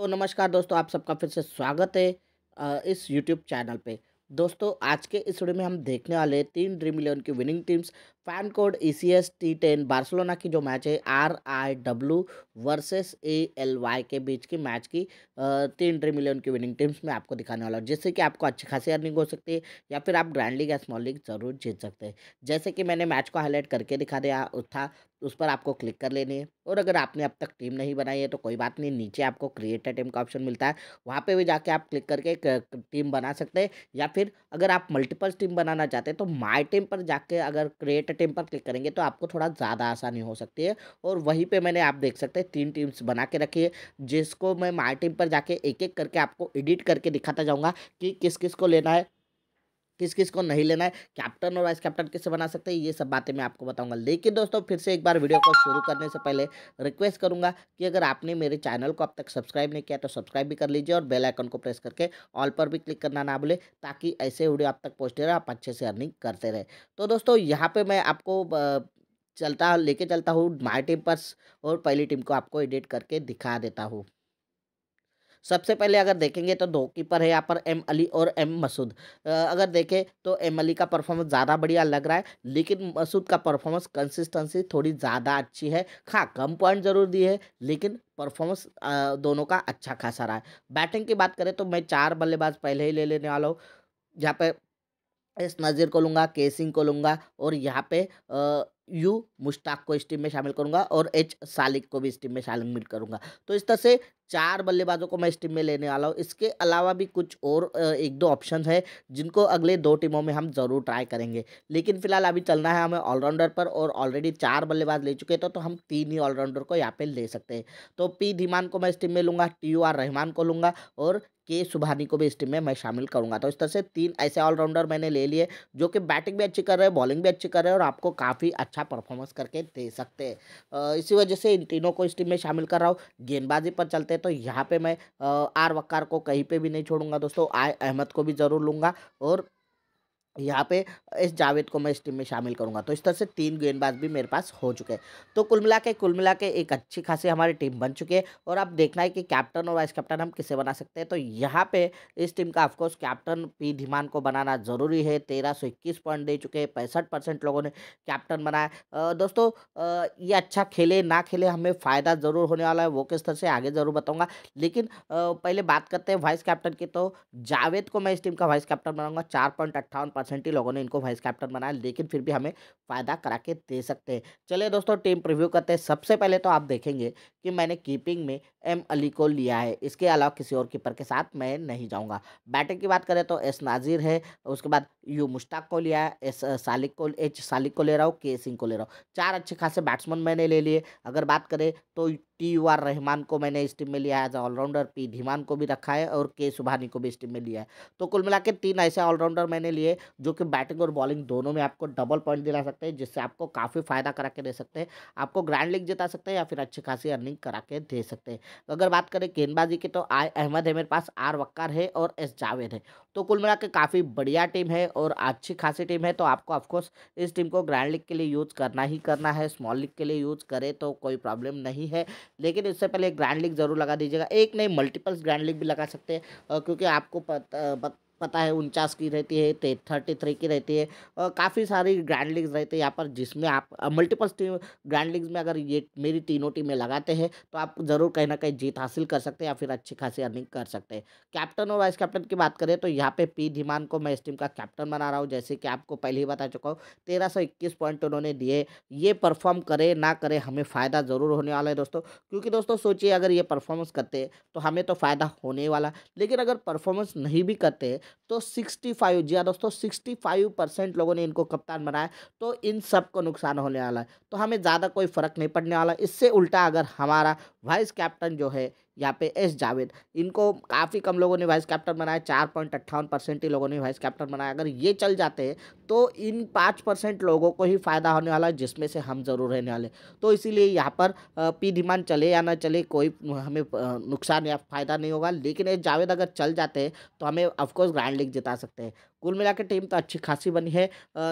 तो नमस्कार दोस्तों आप सबका फिर से स्वागत है इस YouTube चैनल पे दोस्तों आज के इस वीडियो में हम देखने वाले तीन ड्रीम इलेवन की winning teams FanCode E C S T ten Barcelona की जो मैच है R I W versus A L Y के बीच की मैच की तीन ड्रीम इलेवन की विनिंग टीम्स में आपको दिखाने वाला हूँ जिससे कि आपको अच्छी खासी अर्निंग हो सकती है या फिर आप ग्रैंड लीग या स्मॉल लीग ज़रूर जीत सकते हैं जैसे कि मैंने मैच को हाईलाइट करके दिखा दिया था उस पर आपको क्लिक कर लेनी है और अगर आपने अब तक टीम नहीं बनाई है तो कोई बात नहीं नीचे आपको क्रिएट अ टीम का ऑप्शन मिलता है वहाँ पे भी जाके आप क्लिक करके टीम बना सकते हैं या फिर अगर आप मल्टीपल टीम बनाना चाहते हैं तो माई टीम पर जाके अगर क्रिएट अ टीम पर क्लिक करेंगे तो आपको थोड़ा ज़्यादा आसानी हो सकती है और वहीं पर मैंने आप देख सकते हैं तीन टीम्स बना के रखी है जिसको मैं माई टीम पर जाके एक एक करके आपको एडिट करके दिखाता जाऊँगा कि किस किस को लेना है किस किस को नहीं लेना है कैप्टन और वाइस कैप्टन किससे बना सकते हैं ये सब बातें मैं आपको बताऊंगा लेकिन दोस्तों फिर से एक बार वीडियो को शुरू करने से पहले रिक्वेस्ट करूंगा कि अगर आपने मेरे चैनल को अब तक सब्सक्राइब नहीं किया तो सब्सक्राइब भी कर लीजिए और बेल आइकन को प्रेस करके ऑल पर भी क्लिक करना ना भूले ताकि ऐसे वीडियो आप तक पहुँचते रहे आप अच्छे से अर्निंग करते रहे तो दोस्तों यहाँ पर मैं आपको चलता लेके चलता हूँ माई टीम पर और पहली टीम को आपको एडिट करके दिखा देता हूँ सबसे पहले अगर देखेंगे तो दो कीपर है यहाँ पर एम अली और एम मसूद अगर देखें तो एम अली का परफॉर्मेंस ज़्यादा बढ़िया लग रहा है लेकिन मसूद का परफॉर्मेंस कंसिस्टेंसी थोड़ी ज़्यादा अच्छी है हाँ कम पॉइंट ज़रूर दी है लेकिन परफॉर्मेंस दोनों का अच्छा खासा रहा है बैटिंग की बात करें तो मैं चार बल्लेबाज पहले ही ले लेने वाला हूँ यहाँ पे एस नज़ीर को लूँगा सिंह को लूँगा और यहाँ पे यू मुश्ताक को इस टीम में शामिल करूंगा और एच सालिक को भी इस टीम में शामिल करूंगा तो इस तरह से चार बल्लेबाजों को मैं इस टीम में लेने वाला हूँ इसके अलावा भी कुछ और एक दो ऑप्शन है जिनको अगले दो टीमों में हम ज़रूर ट्राई करेंगे लेकिन फिलहाल अभी चलना है हमें ऑलराउंडर पर और ऑलरेडी चार बल्लेबाज ले चुके तो, तो हम तीन ही ऑलराउंडर को यहाँ पे ले सकते हैं तो पी धीमान को मैं इस टीम में लूँगा टी यू आर रहमान को लूँगा और के सुभानी को भी इस टीम में मैं शामिल करूंगा तो इस तरह से तीन ऐसे ऑलराउंडर मैंने ले लिए जो कि बैटिंग भी अच्छी कर रहे हैं बॉलिंग भी अच्छी कर रहे हैं और आपको काफ़ी अच्छा परफॉर्मेंस करके दे सकते हैं इसी वजह से इन तीनों को इस टीम में शामिल कर रहा हूँ गेंदबाजी पर चलते हैं तो यहाँ पर मैं आर वकार को कहीं पर भी नहीं छोड़ूंगा दोस्तों आय अहमद को भी ज़रूर लूँगा और यहाँ पे इस जावेद को मैं इस टीम में शामिल करूँगा तो इस तरह से तीन गेंदबाज भी मेरे पास हो चुके हैं तो कुल मिला के कुल मिला के एक अच्छी खासी हमारी टीम बन चुकी है और अब देखना है कि कैप्टन और वाइस कैप्टन हम किसे बना सकते हैं तो यहाँ पे इस टीम का ऑफकोर्स कैप्टन पी धीमान को बनाना ज़रूरी है तेरह सौ इक्कीस पॉइंट दे चुके हैं पैंसठ लोगों ने कैप्टन बनाया दोस्तों ये अच्छा खेले ना खेले हमें फ़ायदा ज़रूर होने वाला है वो किस तरह से आगे ज़रूर बताऊँगा लेकिन पहले बात करते हैं वाइस कैप्टन की तो जावेद को मैं इस टीम का वाइस कैप्टन बनाऊँगा चार पॉइंट अट्ठावन परसेंट परसेंट ही लोगों ने इनको वाइस कैप्टन बनाया लेकिन फिर भी हमें फ़ायदा करा के दे सकते हैं चलिए दोस्तों टीम प्रिव्यू करते हैं सबसे पहले तो आप देखेंगे कि मैंने कीपिंग में एम अली को लिया है इसके अलावा किसी और कीपर के साथ मैं नहीं जाऊँगा बैटिंग की बात करें तो एस नाजिर है उसके बाद यू मुश्ताक को लिया है एस सालिक को एच सालिक को ले रहा हूँ के सिंह को ले रहा हूँ चार अच्छे खासे बैट्समैन मैंने ले लिए अगर बात करें तो टी यू आर रहमान को मैंने इस टीम में लिया है एज ऑलराउंडर पी धीमान को भी रखा है और के सुभानी को भी इस टीम में लिया है तो कुल मिला के तीन ऐसे ऑलराउंडर मैंने लिए जो कि बैटिंग और बॉलिंग दोनों में आपको डबल पॉइंट दिला सकते हैं जिससे आपको काफ़ी फायदा करा के दे सकते हैं आपको ग्रैंड लीग जिता सकते हैं या फिर अच्छी खासी अर्निंग करा के दे सकते हैं अगर बात करें गेंदबाजी की तो आई अहमद है मेरे पास आर वक्कर है और एस जावेद है तो कुल मिला के काफ़ी बढ़िया टीम है और अच्छी खासी टीम है तो आपको ऑफकोर्स इस टीम को ग्रैंड लीग के लिए यूज़ करना ही करना है स्मॉल लीग के लिए यूज़ करें तो कोई प्रॉब्लम नहीं है लेकिन इससे पहले एक ग्रैंड लीग ज़रूर लगा दीजिएगा एक नहीं मल्टीपल्स ग्रैंड लीग भी लगा सकते हैं क्योंकि आपको पता है उनचास की रहती है थर्टी थ्री की रहती है और काफ़ी सारी ग्रैंड लीग्स रहती है यहाँ पर जिसमें आप मल्टीपल टीम ग्रैंड लीग्स में अगर ये मेरी तीनों टीमें लगाते हैं तो आप ज़रूर कहीं ना कहीं जीत हासिल कर सकते हैं या फिर अच्छी खासी अर्निंग कर सकते हैं कैप्टन और वाइस कैप्टन की बात करें तो यहाँ पर पी धीमान को मैं इस टीम का कैप्टन बना रहा हूँ जैसे कि आपको पहले ही बता चुका हूँ तेरह सौ इक्कीस पॉइंट उन्होंने दिए ये परफॉर्म करे ना करे हमें फ़ायदा ज़रूर होने वाला है दोस्तों क्योंकि दोस्तों सोचिए अगर ये परफॉर्मेंस करते तो हमें तो फ़ायदा होने वाला लेकिन अगर परफॉर्मेंस नहीं भी करते तो 65 जी हाँ दोस्तों 65 परसेंट लोगों ने इनको कप्तान बनाया तो इन सब को नुकसान होने वाला है तो हमें ज़्यादा कोई फर्क नहीं पड़ने वाला इससे उल्टा अगर हमारा वाइस कैप्टन जो है यहाँ पे एस जावेद इनको काफ़ी कम लोगों ने वाइस कैप्टन बनाया चार पॉइंट अट्ठावन परसेंट ही लोगों ने वाइस कैप्टन बनाया अगर ये चल जाते हैं तो इन पाँच परसेंट लोगों को ही फ़ायदा होने वाला है जिसमें से हम ज़रूर रहने वाले तो इसीलिए यहाँ पर पी डिमांड चले या ना चले कोई हमें नुकसान या फ़ायदा नहीं होगा लेकिन एस जावेद अगर चल जाते हैं तो हमें ऑफकोर्स ग्रैंड लीग जिता सकते हैं कुल मिला के टीम तो अच्छी खासी बनी है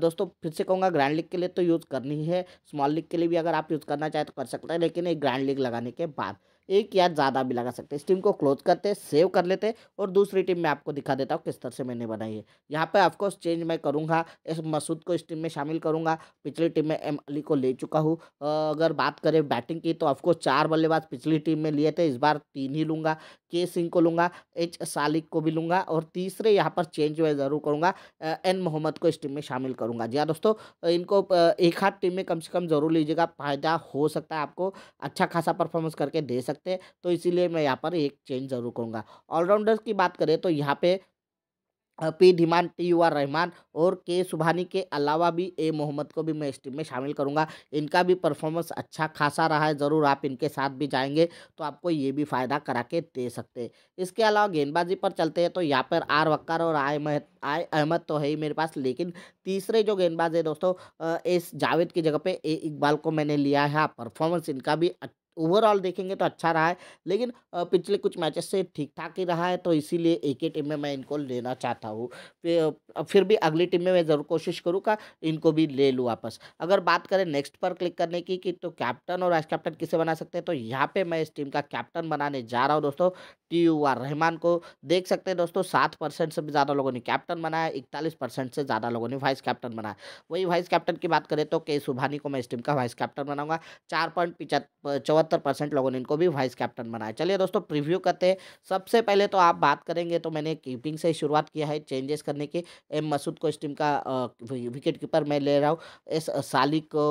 दोस्तों फिर से कहूँगा ग्रैंड लीग के लिए तो यूज़ करनी ही है स्मॉल लीग के लिए भी अगर आप यूज़ करना चाहें तो कर सकते हैं लेकिन एक ग्रैंड लीग लगाने के बाद एक या ज़्यादा भी लगा सकते हैं इस टीम को क्लोज करते हैं सेव कर लेते हैं और दूसरी टीम में आपको दिखा देता हूँ किस तरह से मैंने बनाई है यहाँ पर ऑफकोर्स चेंज मैं करूँगा इस मसूद को इस टीम में शामिल करूँगा पिछली टीम में एम अली को ले चुका हूँ अगर बात करें बैटिंग की तो ऑफकोर्स चार बल्लेबाज पिछली टीम में लिए थे इस बार तीन ही लूँगा के सिंह को लूँगा एच सालिक को भी लूँगा और तीसरे यहाँ पर चेंज मैं ज़रूर करूँगा एन मोहम्मद को इस टीम में शामिल करूँगा जी हाँ दोस्तों इनको एक हाथ टीम में कम से कम ज़रूर लीजिएगा फ़ायदा हो सकता है आपको अच्छा खासा परफॉर्मेंस करके दे सकते सकते तो इसीलिए मैं यहाँ पर एक चेंज ज़रूर करूँगा ऑलराउंडर्स की बात करें तो यहाँ पे P Dhiman T U R Rahman और के सुबहानी के अलावा भी ए मोहम्मद को भी मैं इस टीम में शामिल करूंगा इनका भी परफॉर्मेंस अच्छा खासा रहा है ज़रूर आप इनके साथ भी जाएंगे तो आपको ये भी फ़ायदा करा के दे सकते इसके अलावा गेंदबाजी पर चलते हैं तो यहाँ पर आर वक्कर और आय आय अहमद तो है ही मेरे पास लेकिन तीसरे जो गेंदबाज है दोस्तों इस जावेद की जगह पर ए इकबाल को मैंने लिया है हाँ, परफॉर्मेंस इनका भी अच्छा ओवरऑल देखेंगे तो अच्छा रहा है लेकिन पिछले कुछ मैचेस से ठीक ठाक ही रहा है तो इसीलिए एक ही टीम में मैं इनको लेना चाहता हूँ फिर भी अगली टीम में मैं ज़रूर कोशिश करूँगा इनको भी ले लूँ वापस अगर बात करें नेक्स्ट पर क्लिक करने की कि तो कैप्टन और वाइस कैप्टन किसे बना सकते हैं तो यहाँ पर मैं इस टीम का कैप्टन बनाने जा रहा हूँ दोस्तों टी यू आर रहमान को देख सकते हैं दोस्तों सात परसेंट से भी ज़्यादा लोगों ने कैप्टन बनाया इकतालीस परसेंट से ज़्यादा लोगों ने वाइस कैप्टन बनाया वही वाइस कैप्टन की बात करें तो के सुभानी को मैं इस टीम का वाइस कैप्टन बनाऊंगा चार पॉइंट चौहत्तर परसेंट लोगों ने इनको भी वाइस कैप्टन बनाया चलिए दोस्तों प्रीव्यू करते हैं सबसे पहले तो आप बात करेंगे तो मैंने कीपिंग से शुरुआत किया है चेंजेस करने की एम मसूद को इस टीम का विकेट कीपर मैं ले रहा हूँ एस सालिक को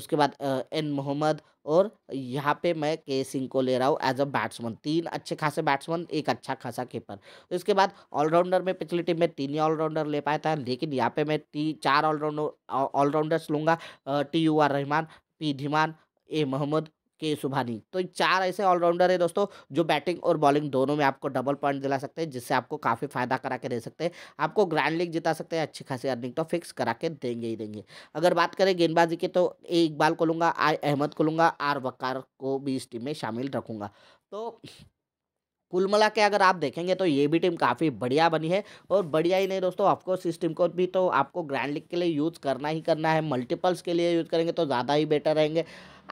उसके बाद एन मोहम्मद और यहाँ पे मैं के सिंह को ले रहा हूँ एज अ बैट्समैन तीन अच्छे खासे बैट्समैन एक अच्छा खासा कीपर इसके बाद ऑलराउंडर में पिछली टीम में तीन ही ऑलराउंडर ले पाया था लेकिन यहाँ पे मैं टी चार ऑलराउंडर ऑलराउंडर्स लूँगा T U R Rahman P Dhiman A Mohammad K Subhani तो चार ऐसे ऑलराउंडर है दोस्तों जो बैटिंग और बॉलिंग दोनों में आपको डबल पॉइंट दिला सकते हैं जिससे आपको काफ़ी फायदा करा के दे सकते हैं आपको ग्रैंड लीग जिता सकते हैं अच्छी खासी अर्निंग तो फिक्स करा के देंगे ही देंगे अगर बात करें गेंदबाजी की तो ए इकबाल को लूँगा आई अहमद को लूँगा आर वकार को भी इस टीम में शामिल रखूँगा तो कुल मिला के अगर आप देखेंगे तो ये भी टीम काफ़ी बढ़िया बनी है और बढ़िया ही नहीं दोस्तों ऑफकोर्स इस टीम को भी तो आपको ग्रैंड लीग के लिए यूज़ करना ही करना है मल्टीपल्स के लिए यूज़ करेंगे तो ज़्यादा ही बेटर रहेंगे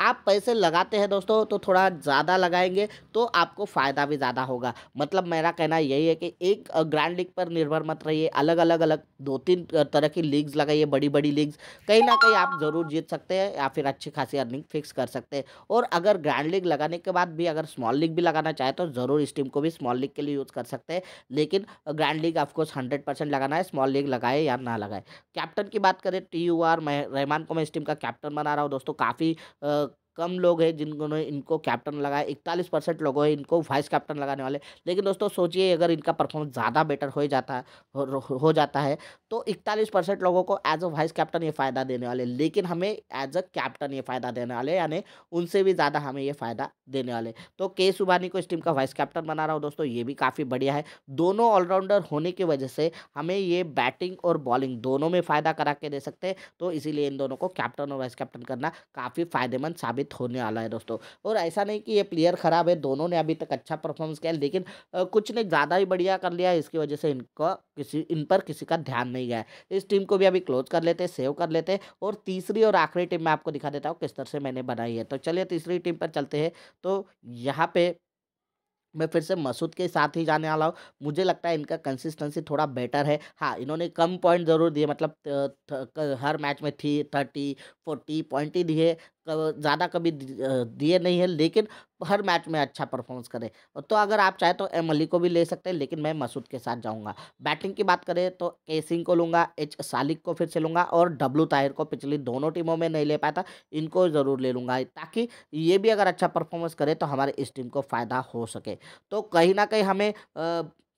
आप पैसे लगाते हैं दोस्तों तो थोड़ा ज़्यादा लगाएंगे तो आपको फ़ायदा भी ज़्यादा होगा मतलब मेरा कहना यही है कि एक ग्रैंड लीग पर निर्भर मत रहिए अलग अलग अलग दो तीन तरह की लीग्स लगाइए बड़ी बड़ी लीग्स कहीं ना कहीं आप ज़रूर जीत सकते हैं या फिर अच्छी खासी अर्निंग फिक्स कर सकते हैं और अगर ग्रैंड लीग लगाने के बाद भी अगर स्मॉल लीग भी लगाना चाहे तो ज़रूर इस टीम को भी स्मॉल लीग के लिए यूज़ कर सकते हैं लेकिन grand league of course hundred percent लगाना है स्मॉल लीग लगाए या ना लगाए कैप्टन की बात करें टी यू आर रहमान को मैं इस टीम का कैप्टन बना रहा हूँ दोस्तों काफ़ी कम लोग हैं जिन्होंने इनको कैप्टन लगाया इकतालीस परसेंट लोग हैं इनको वाइस कैप्टन लगाने वाले लेकिन दोस्तों सोचिए अगर इनका परफॉर्मेंस ज़्यादा बेटर हो जाता हो, हो जाता है तो इकतालीस परसेंट लोगों को एज अ वाइस कैप्टन ये फ़ायदा देने वाले लेकिन हमें एज अ कैप्टन ये फ़ायदा देने वाले यानी उनसे भी ज़्यादा हमें ये फ़ायदा देने वाले तो के सुबानी को इस टीम का वाइस कैप्टन बना रहा हूँ दोस्तों ये भी काफ़ी बढ़िया है दोनों ऑलराउंडर होने की वजह से हमें ये बैटिंग और बॉलिंग दोनों में फ़ायदा करा के दे सकते हैं तो इसीलिए इन दोनों को कैप्टन और वाइस कैप्टन करना काफ़ी फ़ायदेमंद साबित साबित होने वाला है दोस्तों और ऐसा नहीं कि ये प्लेयर ख़राब है दोनों ने अभी तक अच्छा परफॉर्मेंस किया लेकिन कुछ ने ज़्यादा ही बढ़िया कर लिया इसकी वजह से इनका किसी इन पर किसी का ध्यान नहीं गया इस टीम को भी अभी क्लोज कर लेते सेव कर लेते और तीसरी और आखिरी टीम मैं आपको दिखा देता हूँ किस तरह से मैंने बनाई है तो चलिए तीसरी टीम पर चलते हैं तो यहाँ पे मैं फिर से मसूद के साथ ही जाने वाला हूँ मुझे लगता है इनका कंसिस्टेंसी थोड़ा बेटर है हाँ इन्होंने कम पॉइंट ज़रूर दिए मतलब हर मैच में थी थर्टी फोर्टी पॉइंट ही दिए ज़्यादा कभी दिए नहीं है लेकिन हर मैच में अच्छा परफॉर्मेंस करे तो अगर आप चाहे तो एम अली को भी ले सकते हैं लेकिन मैं मसूद के साथ जाऊंगा बैटिंग की बात करें तो के सिंह को लूँगा एच सालिक को फिर से लूँगा और डब्लू ताहिर को पिछली दोनों टीमों में नहीं ले पाया था इनको ज़रूर ले लूँगा ताकि ये भी अगर अच्छा परफॉर्मेंस करे तो हमारे इस टीम को फ़ायदा हो सके तो कहीं ना कहीं हमें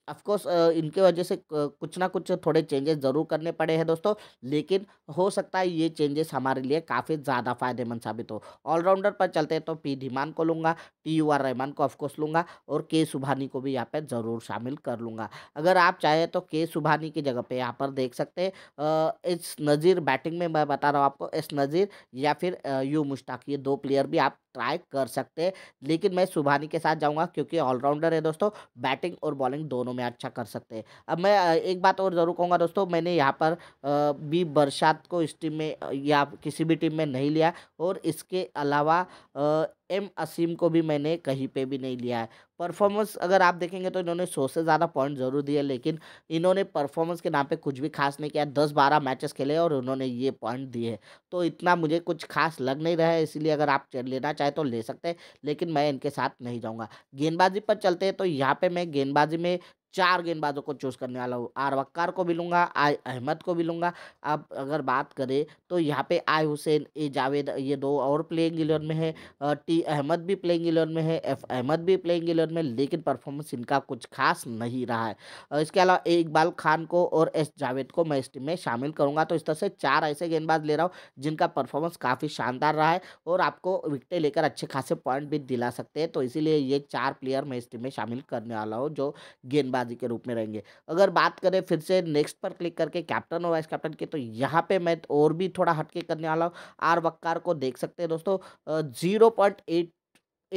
अफकोर्स इनके वजह से कुछ ना कुछ थोड़े चेंजेस ज़रूर करने पड़े हैं दोस्तों लेकिन हो सकता है ये चेंजेस हमारे लिए काफ़ी ज़्यादा फायदेमंद साबित हो ऑलराउंडर पर चलते हैं तो पी धीमान को लूँगा टी यू आर रहमान को ऑफकोर्स लूँगा और के सुभानी को भी यहाँ पर ज़रूर शामिल कर लूँगा अगर आप चाहें तो के सुभानी की जगह पर यहाँ पर देख सकते हैं एस नज़ीर बैटिंग में मैं बता रहा हूँ आपको एस नज़ीर या फिर यू मुश्ताक ये दो प्लेयर भी आप ट्राई कर सकते हैं लेकिन मैं सुभानी के साथ जाऊँगा क्योंकि ऑलराउंडर है दोस्तों बैटिंग और बॉलिंग दोनों में अच्छा कर सकते हैं अब मैं एक बात और ज़रूर कहूँगा दोस्तों मैंने यहाँ पर भी बरसात को इस टीम में या किसी भी टीम में नहीं लिया और इसके अलावा एम असीम को भी मैंने कहीं पे भी नहीं लिया है परफॉर्मेंस अगर आप देखेंगे तो इन्होंने सौ से ज़्यादा पॉइंट ज़रूर दिए लेकिन इन्होंने परफॉर्मेंस के नाम पे कुछ भी खास नहीं किया दस बारह मैचेस खेले और उन्होंने ये पॉइंट दिए तो इतना मुझे कुछ खास लग नहीं रहा है इसीलिए अगर आप लेना चाहें तो ले सकते हैं लेकिन मैं इनके साथ नहीं जाऊँगा गेंदबाजी पर चलते हैं तो यहाँ पर मैं गेंदबाजी में चार गेंदबाजों को चूज़ करने वाला हूँ आर वक्कार को भी लूँगा आई अहमद को भी लूँगा अब अगर बात करें तो यहाँ पे आई हुसैन ए जावेद ये दो और प्लेइंग इलेवन में है टी अहमद भी प्लेइंग इलेवन में है एफ अहमद भी प्लेइंग इलेवन में लेकिन परफॉर्मेंस इनका कुछ खास नहीं रहा है इसके अलावा ए इकबाल खान को और एस जावेद को मैं इस टीम में शामिल करूंगा तो इस तरह से चार ऐसे गेंदबाज ले रहा हूँ जिनका परफॉर्मेंस काफ़ी शानदार रहा है और आपको विकटें लेकर अच्छे खासे पॉइंट भी दिला सकते हैं तो इसीलिए ये चार प्लेयर मैं इस टीम में शामिल करने वाला हूँ जो गेंदबाजी के रूप में रहेंगे अगर बात करें फिर से नेक्स्ट पर क्लिक करके कैप्टन और वाइस कैप्टन की तो यहाँ पर मैं और भी थोड़ा हटके करने वाला हूँ आर वक्कार को देख सकते हैं दोस्तों zero point eight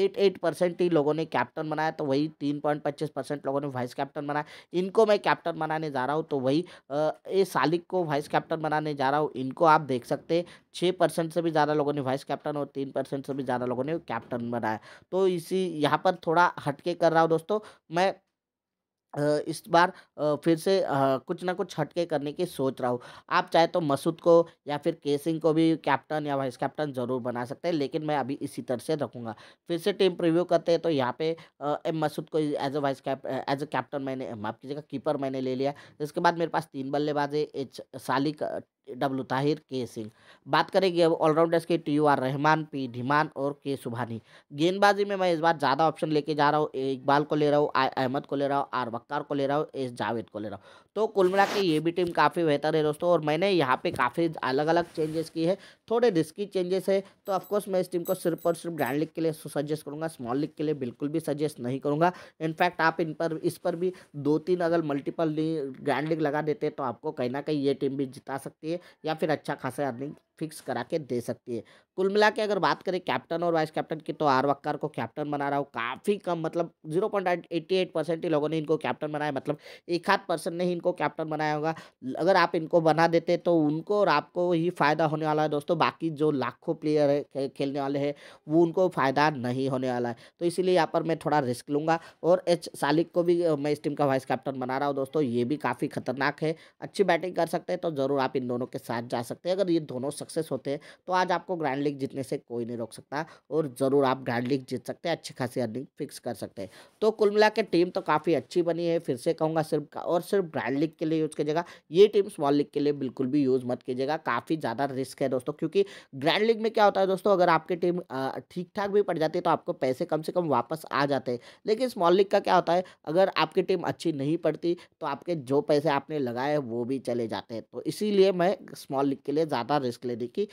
eight eight percent ही लोगों ने कैप्टन बनाया तो वही तीन पॉइंट पच्चीस परसेंट लोगों ने वाइस कैप्टन बनाया इनको मैं कैप्टन बनाने जा रहा हूँ तो वही ए सालिक को वाइस कैप्टन बनाने जा रहा हूँ इनको आप देख सकते छः परसेंट से भी ज़्यादा लोगों ने वाइस कैप्टन और तीन परसेंट से भी ज़्यादा लोगों ने कैप्टन बनाया तो इसी यहाँ पर थोड़ा हटके कर रहा हूँ दोस्तों मैं इस बार फिर से कुछ ना कुछ हटके करने की सोच रहा हूँ आप चाहे तो मसूद को या फिर केसिंग को भी कैप्टन या वाइस कैप्टन ज़रूर बना सकते हैं लेकिन मैं अभी इसी तरह से रखूँगा फिर से टीम प्रीव्यू करते हैं तो यहाँ पे एम मसूद को as a vice cap as a captain मैंने माफ़ कीजिएगा कीपर मैंने ले लिया इसके बाद मेरे पास तीन बल्लेबाज है एच सालिक डब्लू ताहिर के सिंह बात करेंगे अब ऑलराउंडर्स के T U R Rahman P Dhiman और के सुभानी गेंदबाजी में मैं इस बार ज़्यादा ऑप्शन लेके जा रहा हूँ इकबाल को ले रहा हूँ अहमद को ले रहा हूँ आर वक्कार को ले रहा हूँ एस जावेद को ले रहा हूँ तो कुल मिला के ये भी टीम काफ़ी बेहतर है दोस्तों और मैंने यहाँ पर काफ़ी अलग अलग चेंजेस की है थोड़े रिस्की चेंजेस है तो ऑफकोर्स मैं इस टीम को सिर्फ और सिर्फ ग्रैंड लीग के लिए सजेस्ट करूँगा स्मॉल लीग के लिए बिल्कुल भी सजेस्ट नहीं करूँगा इनफैक्ट आप इन पर इस पर भी दो तीन अगर मल्टीपल ग्रैंड लीग लगा देते तो आपको कहीं ना कहीं ये टीम भी जिता सकती है या फिर अच्छा खासा अर्निंग फिक्स करा के दे सकती है कुल मिला के अगर बात करें कैप्टन और वाइस कैप्टन की तो आर वक्कर को कैप्टन बना रहा हूँ काफ़ी कम मतलब zero point eighty eight percent ही लोगों ने इनको कैप्टन बनाया मतलब एक हाथ परसेंट ने ही इनको कैप्टन बनाया होगा अगर आप इनको बना देते तो उनको और आपको ही फ़ायदा होने वाला है दोस्तों बाकी जो लाखों प्लेयर है खेलने वाले हैं वो उनको फ़ायदा नहीं होने वाला है तो इसीलिए यहाँ पर मैं थोड़ा रिस्क लूँगा और एच सालिक को भी मैं इस टीम का वाइस कैप्टन बना रहा हूँ दोस्तों ये भी काफ़ी खतरनाक है अच्छी बैटिंग कर सकते हैं तो ज़रूर आप इन दोनों के साथ जा सकते हैं अगर ये दोनों सक्सेस होते हैं तो आज आपको ग्रैंड लीग जीतने से कोई नहीं रोक सकता और ज़रूर आप ग्रैंड लीग जीत सकते हैं अच्छी खासी अर्निंग फिक्स कर सकते हैं तो कुल मिला के टीम तो काफ़ी अच्छी बनी है फिर से कहूँगा सिर्फ और सिर्फ ग्रैंड लीग के लिए यूज़ कीजिएगा ये टीम स्मॉल लीग के लिए बिल्कुल भी यूज़ मत कीजिएगा काफ़ी ज़्यादा रिस्क है दोस्तों क्योंकि ग्रैंड लीग में क्या होता है दोस्तों अगर आपकी टीम ठीक ठाक भी पड़ जाती है तो आपको पैसे कम से कम वापस आ जाते हैं लेकिन स्मॉल लीग का क्या होता है अगर आपकी टीम अच्छी नहीं पड़ती तो आपके जो पैसे आपने लगाए वो भी चले जाते हैं तो इसीलिए मैं स्मॉल लीग के लिए ज़्यादा रिस्क लेने देखिए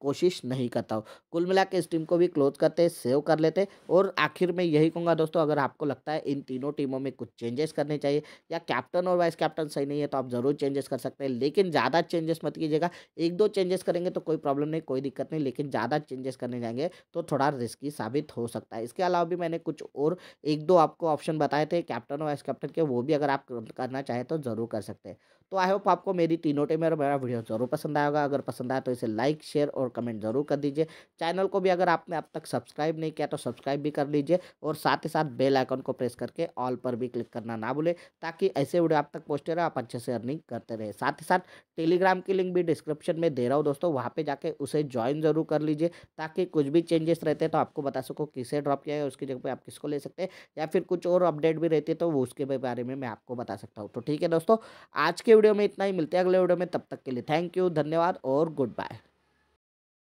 कोशिश नहीं करता हूँ कुल मिला के इस टीम को भी क्लोज करते सेव कर लेते और आखिर में यही कहूँगा दोस्तों अगर आपको लगता है इन तीनों टीमों में कुछ चेंजेस करने चाहिए या कैप्टन और वाइस कैप्टन सही नहीं है तो आप ज़रूर चेंजेस कर सकते हैं लेकिन ज़्यादा चेंजेस मत कीजिएगा एक दो चेंजेस करेंगे तो कोई प्रॉब्लम नहीं कोई दिक्कत नहीं लेकिन ज़्यादा चेंजेस करने जाएंगे तो थोड़ा रिस्की साबित हो सकता है इसके अलावा भी मैंने कुछ और एक दो आपको ऑप्शन बताए थे कैप्टन और वाइस कैप्टन के वो भी अगर आप करना चाहें तो ज़रूर कर सकते हैं तो आई होप आपको मेरी तीनों टीमें और मेरा वीडियो ज़रूर पसंद आएगा अगर पसंद आया तो इसे लाइक शेयर और और कमेंट ज़रूर कर दीजिए चैनल को भी अगर आपने अब तक सब्सक्राइब नहीं किया तो सब्सक्राइब भी कर लीजिए और साथ ही साथ बेल आइकन को प्रेस करके ऑल पर भी क्लिक करना ना भूले ताकि ऐसे वीडियो आप तक पहुँचते रहे आप अच्छे से अर्निंग करते रहे साथ ही साथ टेलीग्राम की लिंक भी डिस्क्रिप्शन में दे रहा हूँ दोस्तों वहाँ पर जाके उसे ज्वाइन ज़रूर कर लीजिए ताकि कुछ भी चेंजेस रहते हैं तो आपको बता सको किसे ड्रॉप किया है उसकी जगह पर आप किसको ले सकते हैं या फिर कुछ और अपडेट भी रहती है तो वो उसके बारे में मैं आपको बता सकता हूँ तो ठीक है दोस्तों आज के वीडियो में इतना ही मिलते हैं अगले वीडियो में तब तक के लिए थैंक यू धन्यवाद और गुड बाय